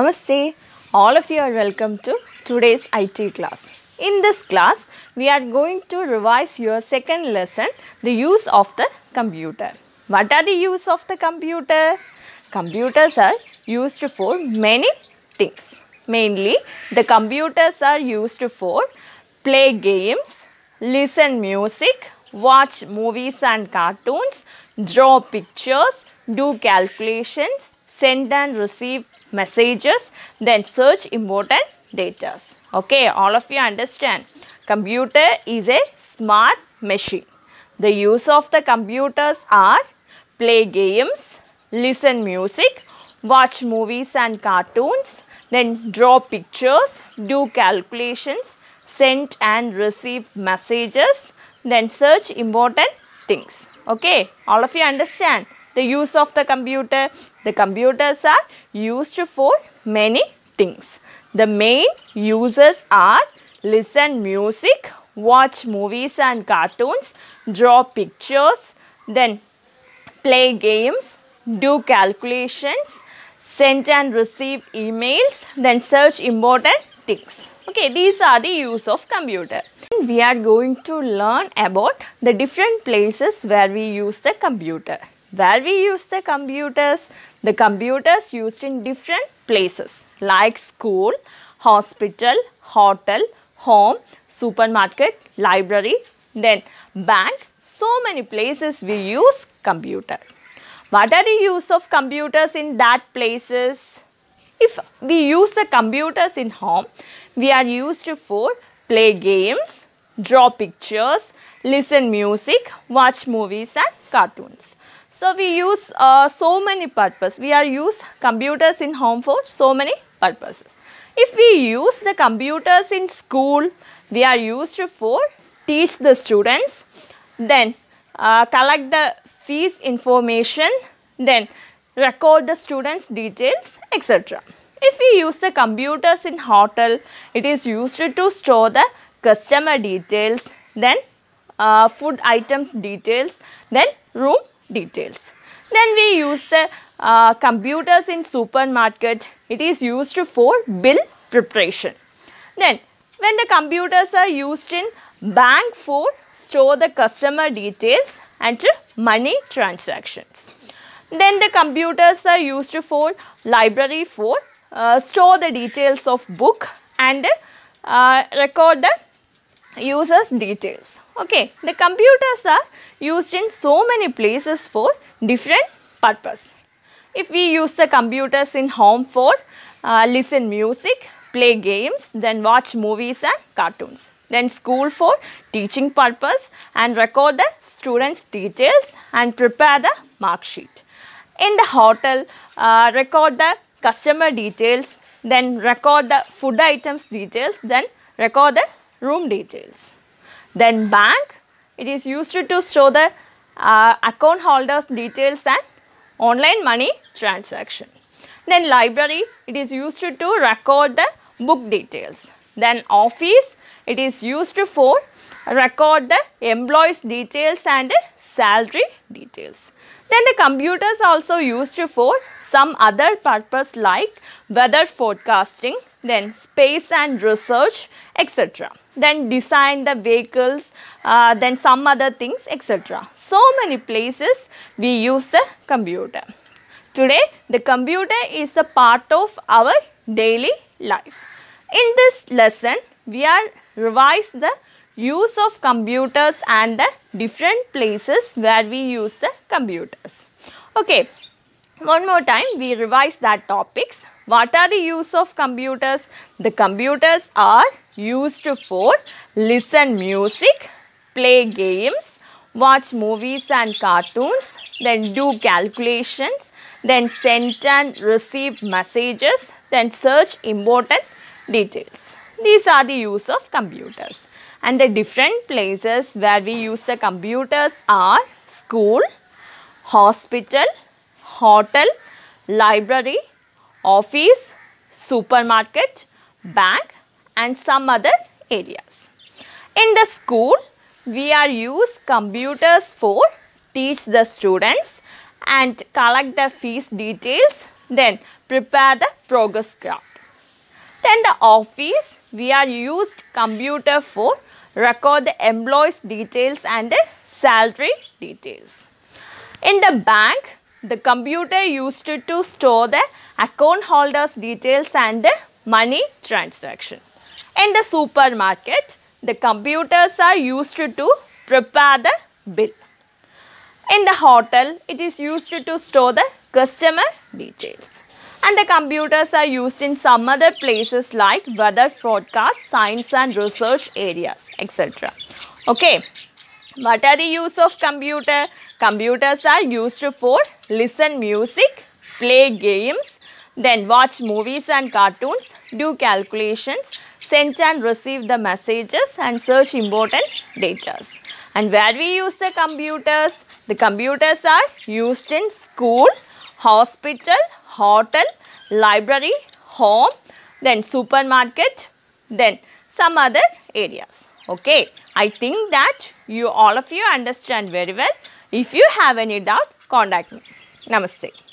Namaste, all of you are welcome to today's IT class. In this class, we are going to revise your second lesson, the use of the computer. What are the use of the computer? Computers are used for many things. Mainly, the computers are used for play games, listen music, watch movies and cartoons, draw pictures, do calculations, send and receive messages, then search important data. Okay, all of you understand. Computer is a smart machine. The use of the computers are play games, listen music, watch movies and cartoons, then draw pictures, do calculations, send and receive messages, then search important things. Okay, all of you understand the use of the computer. The computers are used for many things. The main uses are listen music, watch movies and cartoons, draw pictures, then play games, do calculations, send and receive emails, then search important things. Okay, these are the use of computer. We are going to learn about the different places where we use the computer where we use the computers, the computers used in different places like school, hospital, hotel, home, supermarket, library, then bank. So many places we use computer. What are the use of computers in that places? If we use the computers in home, we are used for play games, draw pictures, listen music, watch movies and cartoons. So, we use uh, so many purposes. We are use computers in home for so many purposes. If we use the computers in school, we are used for teach the students, then uh, collect the fees information, then record the students details, etc. If we use the computers in hotel, it is used to store the customer details, then uh, food items details, then room details. Then we use the uh, uh, computers in supermarket. It is used for bill preparation. Then when the computers are used in bank for store the customer details and money transactions. Then the computers are used for library for uh, store the details of book and uh, record the users details. Okay, the computers are used in so many places for different purpose. If we use the computers in home for uh, listen music, play games, then watch movies and cartoons. Then school for teaching purpose and record the students details and prepare the mark sheet. In the hotel, uh, record the customer details, then record the food items details, then record the room details. Then bank, it is used to store the uh, account holders details and online money transaction. Then library, it is used to record the book details. Then office, it is used for record the employees details and salary details. Then the computers also used for some other purpose like weather forecasting, then space and research, etc then design the vehicles, uh, then some other things etc. So many places we use the computer. Today the computer is a part of our daily life. In this lesson we are revise the use of computers and the different places where we use the computers. Okay, one more time we revise that topics. What are the use of computers? The computers are used for listen music, play games, watch movies and cartoons, then do calculations, then send and receive messages, then search important details. These are the use of computers. And the different places where we use the computers are school, hospital, hotel, library, office, supermarket, bank, and some other areas. In the school, we are use computers for teach the students and collect the fees details, then prepare the progress card. Then the office, we are used computer for record the employees details and the salary details. In the bank, the computer used to store the account holders details and the money transaction. In the supermarket, the computers are used to prepare the bill. In the hotel, it is used to store the customer details. And the computers are used in some other places like weather forecast, science and research areas, etc. Okay. What are the use of computer? Computers are used for listen music, play games, then watch movies and cartoons, do calculations, sent and received the messages and search important data. And where we use the computers? The computers are used in school, hospital, hotel, library, home, then supermarket, then some other areas. Okay, I think that you all of you understand very well. If you have any doubt, contact me. Namaste.